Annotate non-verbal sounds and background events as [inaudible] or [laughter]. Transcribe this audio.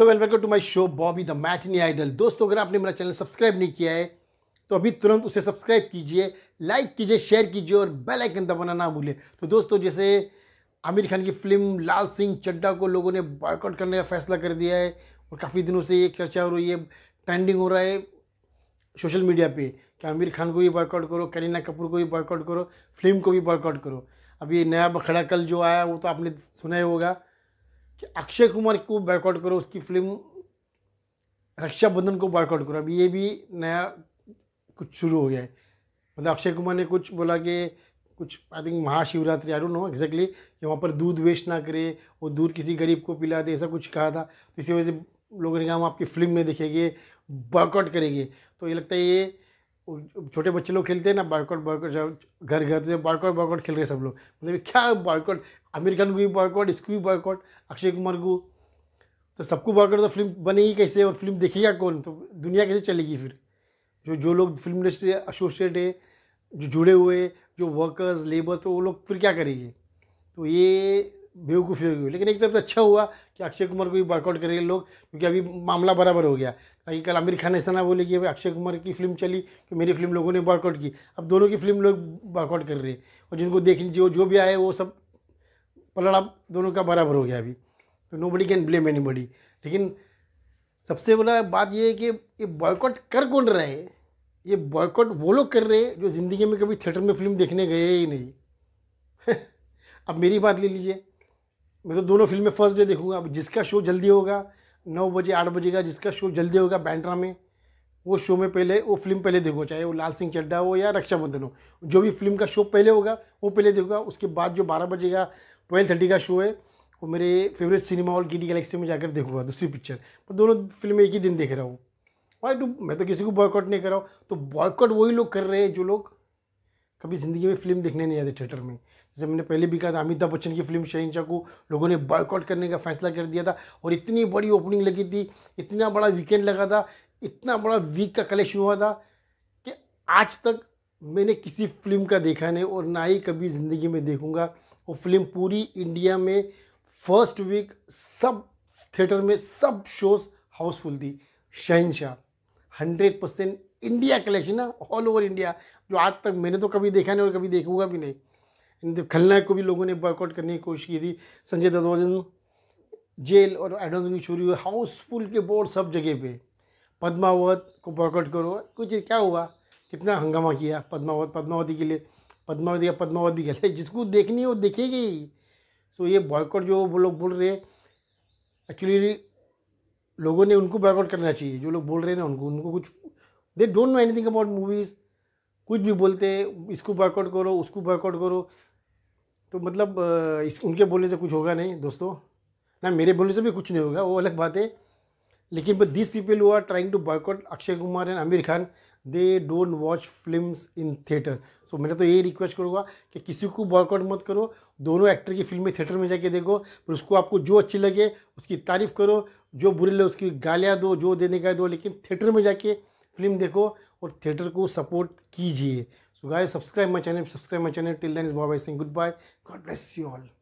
hello welcome to my show Bobby the matinee idol दोस्तों अगर आपने मेरा चैनल सब्सक्राइब नहीं किया है तो अभी तुरंत उसे सब्सक्राइब कीजिए लाइक कीजिए शेयर कीजिए और बेल आइकन दबाना ना भूलें तो दोस्तों जैसे आमिर खान की फिल्म लाल सिंह चड्डा को लोगों ने बॉयकॉट करने का फैसला कर दिया है और काफ़ी दिनों से ये चर्चा हो रही है ट्रेंडिंग हो रहा है सोशल मीडिया पर कि आमिर खान को भी बॉयकॉट करो करीना कपूर को भी बॉयकॉट करो फिल्म को भी बॉयकॉट करो अभी नया बखड़ा कल जो आया वो तो आपने सुना ही होगा कि अक्षय कुमार को बॉयकॉट करो उसकी फिल्म रक्षाबंधन को बॉयकॉट करो अभी ये भी नया कुछ शुरू हो गया है मतलब अक्षय कुमार ने कुछ बोला कि कुछ I think Mahashivratri I don't know exactly कि वहाँ पर दूध वेस्ट ना करे वो दूध किसी गरीब को पिला दे ऐसा कुछ कहा था तो इसी वजह से लोगों ने कहा हम आपकी फिल्म में देखेंगे बॉयकॉट करेंगे तो ये लगता है ये छोटे बच्चे लोग खेलते हैं ना बॉयकॉट बॉयकॉट घर घर से बॉयकॉट बॉयकॉट खेल रहे सब लोग मतलब क्या बॉयकॉट आमिर खान को भी बॉयकॉट इसको भी बॉयकॉट अक्षय कुमार को तो सबको बॉयकॉट तो फिल्म बनेगी कैसे और फिल्म देखेगा कौन तो दुनिया कैसे चलेगी फिर जो जो लोग फिल्म इंडस्ट्री एसोसिएट है जो जुड़े हुए जो वर्कर्स लेबर्स तो वो लोग फिर क्या करेंगे तो ये बेवकूफ़ी हो गई लेकिन एक तरफ अच्छा हुआ कि अक्षय कुमार को भी वर्कआउट करेंगे लोग क्योंकि अभी मामला बराबर हो गया ताकि कल आमिर खान ऐसा ना बोले कि अक्षय कुमार की फिल्म चली कि मेरी फिल्म लोगों ने वर्कआउट की अब दोनों की फिल्म लोग वर्कआउट कर रहे हैं और जिनको देखने जो जो भी आए वो सब पलड़ा दोनों का बराबर हो गया अभी तो nobody can blame anybody लेकिन सबसे बड़ा बात यह है कि ये बॉयकॉट कर कौन रहा है ये बॉयकॉट वो लोग कर रहे हैं जो ज़िंदगी में कभी थिएटर में फिल्म देखने गए ही नहीं [laughs] अब मेरी बात ले लीजिए मैं तो दोनों फिल्में फर्स्ट डे देखूंगा अब जिसका शो जल्दी होगा नौ बजे आठ बजे का जिसका शो जल्दी होगा बैंड्रा में वो शो में पहले वो फिल्म पहले देखूँगा चाहे वो लाल सिंह चड्डा हो या रक्षाबंधन हो जो भी फिल्म का शो पहले होगा वो पहले देखूँगा उसके बाद जो बारह बजे का ट्वेल्व थर्टी का शो है वो मेरे फेवरेट सिनेमा हॉल की डी गैलेक्सी में जाकर देखूंगा दूसरी पिक्चर पर दोनों फिल्में एक ही दिन देख रहा हूँ वाई टू मैं तो किसी को बॉयकॉट नहीं कर रहा हूँ तो बॉयकॉट वही लोग कर रहे हैं जो लोग कभी ज़िंदगी में फिल्म देखने नहीं आते थिएटर में जैसे मैंने पहले भी कहा था अमिताभ बच्चन की फिल्म शहनशाह को लोगों ने बॉयकॉट करने का फैसला कर दिया था और इतनी बड़ी ओपनिंग लगी थी इतना बड़ा वीकेंड लगा था इतना बड़ा वीक का कलेक्शन हुआ था कि आज तक मैंने किसी फिल्म का देखा नहीं और ना ही कभी ज़िंदगी में देखूँगा वो फिल्म पूरी इंडिया में फर्स्ट वीक सब थिएटर में सब शोज़ हाउसफुल थी Shahenshah hundred percent India collection ना ऑल ओवर इंडिया जो आज तक मैंने तो कभी देखा नहीं और कभी देखूंगा भी नहीं खलनायक को भी लोगों ने बॉयकॉट करने की कोशिश की थी संजय दत्त जेल और एडोनी छोरी हुई हाउसफुल के बोर्ड सब जगह पे पद्मावत को बॉयकॉट करो कुछ क्या हुआ कितना हंगामा किया पद्मावत पद्मावती के लिए पद्मावती का पद्मावत भी कहते जिसको देखनी है वो देखेगी तो ये बॉयकॉट जो वो लोग बोल रहे हैं एक्चुअली लोगों ने उनको बॉयकॉट करना चाहिए जो लोग बोल रहे हैं ना उनको उनको कुछ they don't know anything about movies कुछ भी बोलते हैं इसको बॉयकॉट करो उसको बॉयकॉट करो तो मतलब इस उनके बोलने से कुछ होगा नहीं दोस्तों ना मेरे बोलने से भी कुछ नहीं होगा वो अलग बात है लेकिन but this people who are trying to boycott Akshay Kumar and Aamir Khan they don't watch film in theatre so मैं तो यही रिक्वेस्ट करूँगा कि किसी को बॉयकॉट मत करो दोनों एक्टर की फिल्में थिएटर में जाके देखो फिर उसको आपको जो अच्छी लगे उसकी तारीफ़ करो जो बुरी लगे उसकी गालियाँ दो जो देने का दो लेकिन थिएटर में जाके फिल्म देखो और थिएटर को सपोर्ट कीजिए so guys subscribe my channel subscribe my channel till then is bye Singh good bye God bless you all